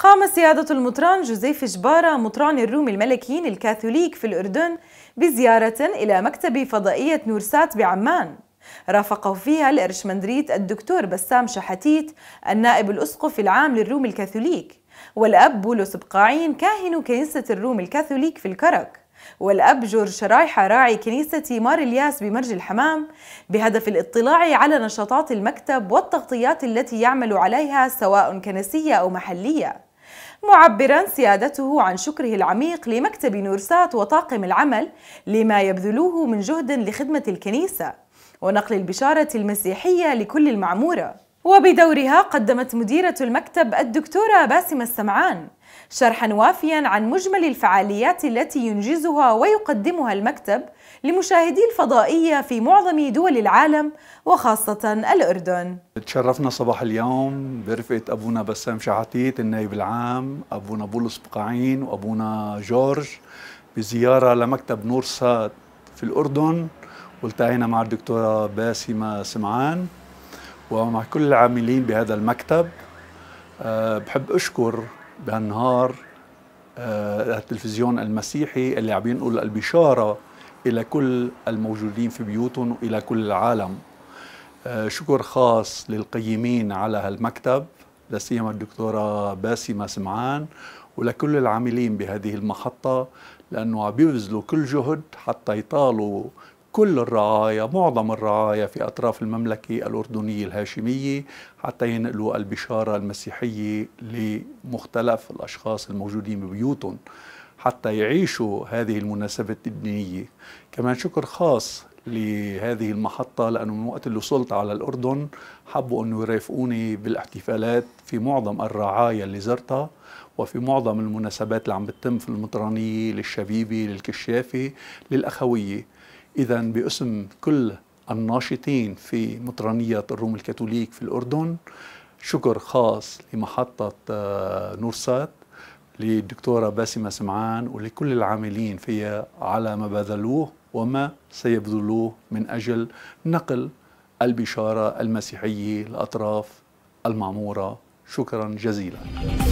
قام سيادة المطران جوزيف جبارة مطران الروم الملكيين الكاثوليك في الأردن بزيارة إلى مكتب فضائية نورسات بعمان رافقه فيها الإرشمندريت الدكتور بسام شحتيت النائب الأسقف العام للروم الكاثوليك والأب بولس بقاعين كاهن كنيسة الروم الكاثوليك في الكرك والأب جورج شرايحة راعي كنيسة مار الياس بمرج الحمام بهدف الاطلاع على نشاطات المكتب والتغطيات التي يعمل عليها سواء كنسية أو محلية معبرا سيادته عن شكره العميق لمكتب نورسات وطاقم العمل لما يبذلوه من جهد لخدمة الكنيسة ونقل البشارة المسيحية لكل المعمورة وبدورها قدمت مديرة المكتب الدكتورة باسمة السمعان شرحا وافيا عن مجمل الفعاليات التي ينجزها ويقدمها المكتب لمشاهدي الفضائية في معظم دول العالم وخاصة الأردن تشرفنا صباح اليوم برفقة أبونا بسام شعتيت النائب العام أبونا بولس بقاعين وأبونا جورج بزيارة لمكتب نورسات في الأردن والتقينا مع الدكتورة باسمة سمعان ومع كل العاملين بهذا المكتب آه، بحب أشكر بهالنهار آه، التلفزيون المسيحي اللي عم ينقل البشارة إلى كل الموجودين في بيوتهم وإلى كل العالم آه، شكر خاص للقيمين على هالمكتب لا سيما الدكتورة باسمة سمعان ولكل العاملين بهذه المحطة لأنه عم يبذلوا كل جهد حتى يطالوا كل الرعايا معظم الرعايا في أطراف المملكة الأردنية الهاشمية حتى ينقلوا البشارة المسيحية لمختلف الأشخاص الموجودين ببيوتهم حتى يعيشوا هذه المناسبة الدينية كمان شكر خاص لهذه المحطة لأنه من وقت اللي وصلت على الأردن حبوا أنه يرافقوني بالاحتفالات في معظم الرعايا اللي زرتها وفي معظم المناسبات اللي عم بتتم في المطرانية للشبيبة للكشافة للأخوية إذا باسم كل الناشطين في مطرانية الروم الكاثوليك في الأردن شكر خاص لمحطة آه، نورسات للدكتورة باسمة سمعان ولكل العاملين فيها على ما بذلوه وما سيبذلوه من أجل نقل البشارة المسيحية لأطراف المعمورة شكرا جزيلا